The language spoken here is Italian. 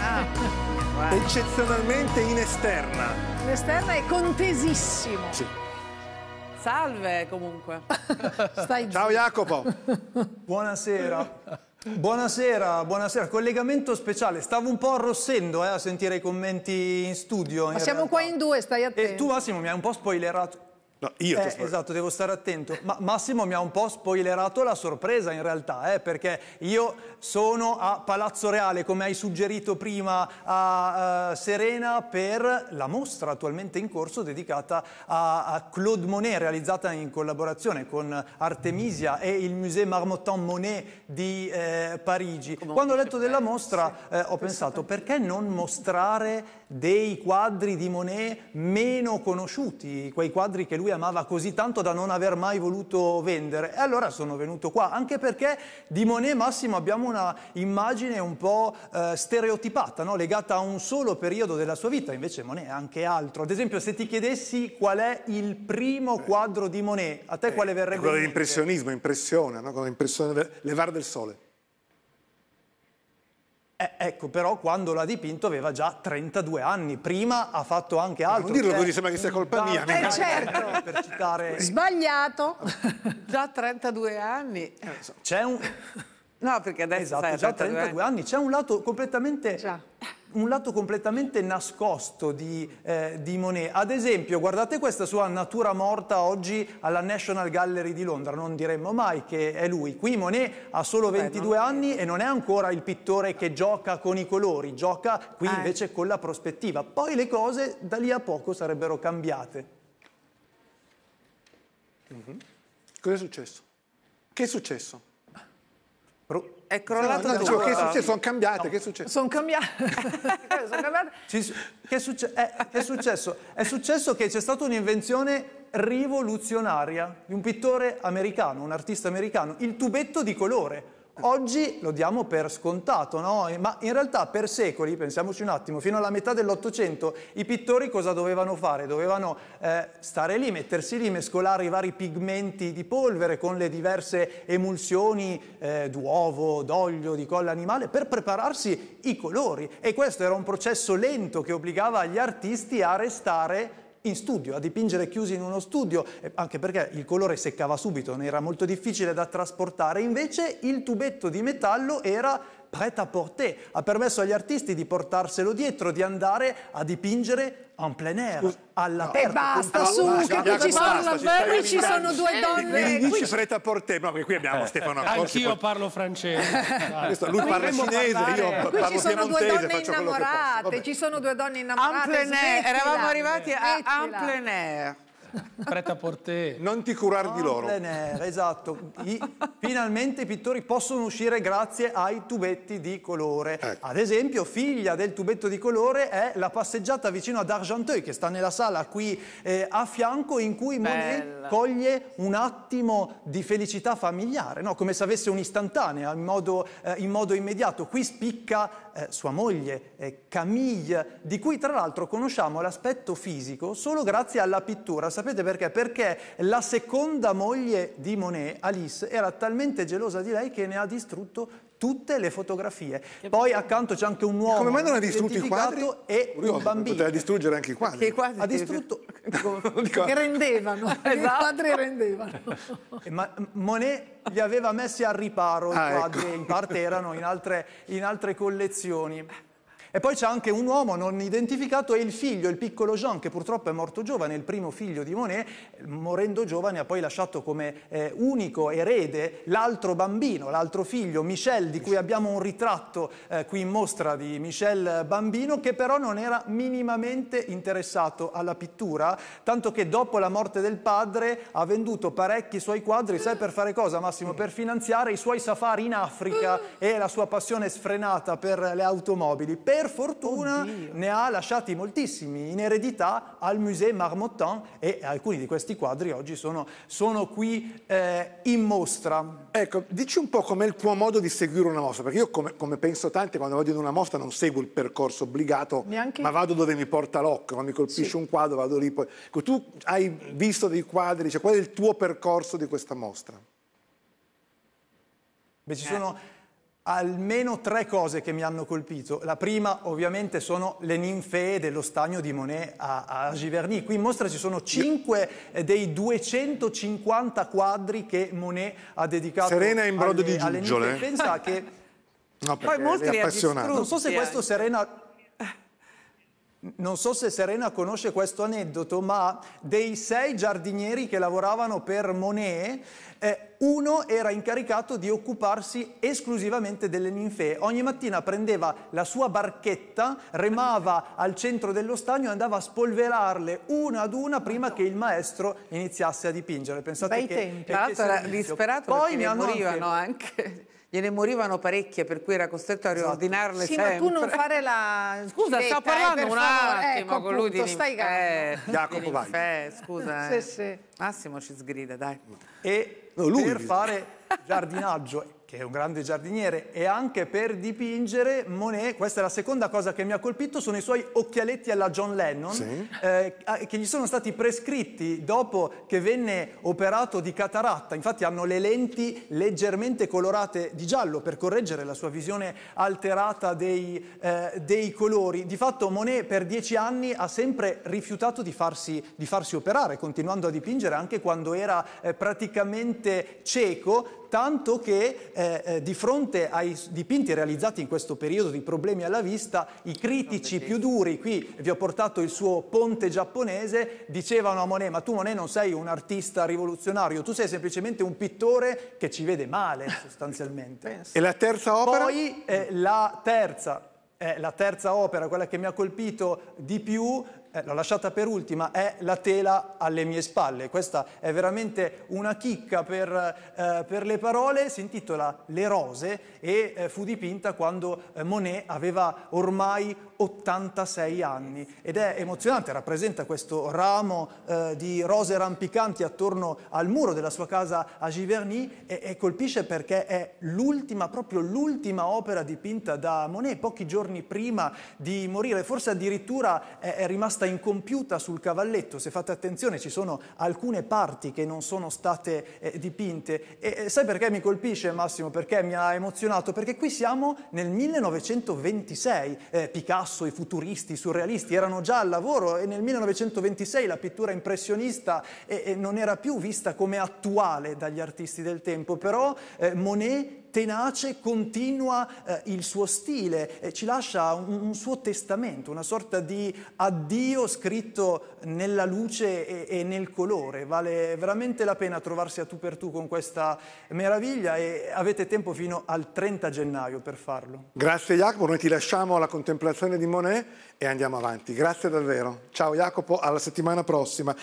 ah, eccezionalmente in esterna. In esterna è contesissimo. Sì. Salve comunque. Ciao Jacopo. Buonasera. Buonasera, buonasera. Collegamento speciale. Stavo un po' arrossendo eh, a sentire i commenti in studio. Ma in siamo realtà. qua in due, stai attento. E tu Massimo mi hai un po' spoilerato. No, io eh, esatto, devo stare attento. Ma Massimo mi ha un po' spoilerato la sorpresa in realtà, eh, perché io sono a Palazzo Reale, come hai suggerito prima a uh, Serena, per la mostra attualmente in corso dedicata a, a, Claude Monet, realizzata in collaborazione con Artemisia e il Musée Marmottan Monet di eh, Parigi. Come Quando ho letto della mostra sì, eh, ho pensato perché non mostrare dei quadri di Monet meno conosciuti, quei quadri che lui lui amava così tanto da non aver mai voluto vendere. E allora sono venuto qua, anche perché di Monet Massimo abbiamo una immagine un po' eh, stereotipata, no? legata a un solo periodo della sua vita, invece Monet è anche altro. Ad esempio se ti chiedessi qual è il primo eh. quadro di Monet, a te eh, quale verrebbe? Quello dell'impressionismo, impressione, no? Con l'impressione levare del sole. Eh, ecco, però quando l'ha dipinto aveva già 32 anni, prima ha fatto anche altro. Non dirlo cioè, così, sembra che sia colpa da, mia. Eh, certo. Per citare... Sbagliato. Già 32 anni. Eh, C'è un... No, perché adesso esatto, già 32 anni. anni. C'è un lato completamente... Già un lato completamente nascosto di, eh, di, Monet. Ad esempio, guardate questa sua natura morta oggi alla National Gallery di Londra, non diremmo mai che è lui. Qui Monet ha solo 22 Beh, anni e non è ancora il pittore che gioca con i colori, gioca qui ah, eh. invece con la prospettiva. Poi le cose da lì a poco sarebbero cambiate. Mm -hmm. Cos'è successo? Che è successo? È crollato no, no, dicevo, che è successo? Sono cambiate, no. che è successo? Sono cambiate. Sono cambiate. Ci, che è, succe è, eh, è, successo? È successo che c'è stata un'invenzione rivoluzionaria di un pittore americano, un artista americano, il tubetto di colore. Oggi lo diamo per scontato, no? ma in realtà per secoli, pensiamoci un attimo, fino alla metà dell'Ottocento i pittori cosa dovevano fare? Dovevano eh, stare lì, mettersi lì, mescolare i vari pigmenti di polvere con le diverse emulsioni eh, d'uovo, d'olio, di colla animale per prepararsi i colori e questo era un processo lento che obbligava gli artisti a restare in studio, a dipingere chiusi in uno studio, eh, anche perché il colore seccava subito, ne era molto difficile da trasportare, invece il tubetto di metallo era prêt-à-porter, ha permesso agli artisti di portarselo dietro, di andare a dipingere en plein air, Scusa. all'aperto. E basta, su, che qui ci sono eh, l'avverri, ci sono due donne. Qui dici fretta porter ma qui abbiamo Stefano Accorsi. Anch'io parlo francese. lui parla cinese, io parlo Qui ci sono due donne innamorate, ci sono due donne innamorate. Eravamo arrivati a en plein air preta portè. Non ti curare di loro. Plenaire, esatto. I, finalmente i pittori possono uscire grazie ai tubetti di colore. Ecco. Ad esempio, figlia del tubetto di colore è la passeggiata vicino ad Argenteuil, che sta nella sala qui eh, a fianco, in cui Bella. Monet coglie un attimo di felicità familiare, no? come se avesse un'istantanea in modo, eh, in modo immediato. Qui spicca eh, sua moglie, eh, Camille, di cui tra l'altro conosciamo l'aspetto fisico solo grazie alla pittura. Sapete Sapete perché? Perché la seconda moglie di Monet, Alice, era talmente gelosa di lei che ne ha distrutto tutte le fotografie. Poi accanto c'è anche un uomo. Come mai non ha distrutto i quadri? E Curioso, un bambino. Poteva distruggere anche i quadri. I quadri ha distrutto. che rendevano. esatto. I quadri esatto. rendevano. Eh, ma Monet li aveva messi al riparo ah, i ecco. quadri, ecco. in parte erano in altre, in altre collezioni. E poi c'è anche un uomo non identificato e il figlio, il piccolo Jean, che purtroppo è morto giovane, il primo figlio di Monet, morendo giovane ha poi lasciato come eh, unico erede l'altro bambino, l'altro figlio, Michel, di cui abbiamo un ritratto eh, qui in mostra di Michel Bambino, che però non era minimamente interessato alla pittura, tanto che dopo la morte del padre ha venduto parecchi suoi quadri, sai per fare cosa Massimo? Per finanziare i suoi safari in Africa e la sua passione sfrenata per le automobili. Per per fortuna Oddio. ne ha lasciati moltissimi in eredità al Musée Marmottan e alcuni di questi quadri oggi sono, sono qui eh, in mostra. Ecco, dici un po' com'è il tuo modo di seguire una mostra, perché io come, come penso tanti quando vado in una mostra non seguo il percorso obbligato, Neanche... ma vado dove mi porta l'occhio, quando mi colpisce sì. un quadro vado lì. Poi... Ecco, tu hai visto dei quadri, cioè, qual è il tuo percorso di questa mostra? Beh, ci sono eh almeno tre cose che mi hanno colpito. La prima ovviamente sono le ninfee dello stagno di Monet a, a Giverny. Qui in mostra ci sono cinque eh, dei 250 quadri che Monet ha dedicato Serena in brodo alle, di giuggiole. Pensa eh? che... No, Poi molti appassionati. Non so se questo Serena non so se Serena conosce questo aneddoto, ma dei sei giardinieri che lavoravano per Monet, eh, uno era incaricato di occuparsi esclusivamente delle ninfee. Ogni mattina prendeva la sua barchetta, remava al centro dello stagno e andava a spolverarle una ad una prima che il maestro iniziasse a dipingere. Pensate Bei che, tempi. Che, che era disperato Poi ne morivano anche... anche gliene morivano parecchie per cui era costretto a esatto. riordinarle sì, sempre. Sì, ma tu non fare la... Scusa, Svetta, sto eh, parlando eh, un favore. attimo ecco, con lui punto, di stai eh, Jacopo vai. scusa, eh. sì, sì. Massimo ci sgrida, dai. E no, lui. per fare giardinaggio che è un grande giardiniere, e anche per dipingere Monet, questa è la seconda cosa che mi ha colpito, sono i suoi occhialetti alla John Lennon, sì. eh, che gli sono stati prescritti dopo che venne operato di cataratta, infatti hanno le lenti leggermente colorate di giallo per correggere la sua visione alterata dei, eh, dei colori. Di fatto Monet per dieci anni ha sempre rifiutato di farsi, di farsi operare, continuando a dipingere anche quando era eh, praticamente cieco, tanto che eh, eh, di fronte ai dipinti realizzati in questo periodo di problemi alla vista, i critici più duri, qui vi ho portato il suo ponte giapponese, dicevano a Monet, ma tu Monet non sei un artista rivoluzionario, tu sei semplicemente un pittore che ci vede male sostanzialmente. e la terza opera? Poi eh, la terza, eh, la terza opera, quella che mi ha colpito di più, eh, l'ho lasciata per ultima, è la tela alle mie spalle. Questa è veramente una chicca per, eh, per le parole, si intitola Le rose e eh, fu dipinta quando eh, Monet aveva ormai 86 anni ed è emozionante, rappresenta questo ramo eh, di rose rampicanti attorno al muro della sua casa a Giverny e, e colpisce perché è l'ultima, proprio l'ultima opera dipinta da Monet pochi giorni prima di morire, forse addirittura è, è rimasta incompiuta sul cavalletto, se fate attenzione ci sono alcune parti che non sono state eh, dipinte e, e sai perché mi colpisce Massimo, perché mi ha emozionato? Perché qui siamo nel 1926, eh, Picasso Picasso, i futuristi, i surrealisti erano già al lavoro e nel 1926 la pittura impressionista non era più vista come attuale dagli artisti del tempo, però eh, Monet tenace, continua eh, il suo stile, eh, ci lascia un, un, suo testamento, una sorta di addio scritto nella luce e, e, nel colore. Vale veramente la pena trovarsi a tu per tu con questa meraviglia e avete tempo fino al 30 gennaio per farlo. Grazie Jacopo, noi ti lasciamo alla contemplazione di Monet e andiamo avanti. Grazie davvero. Ciao Jacopo, alla settimana prossima.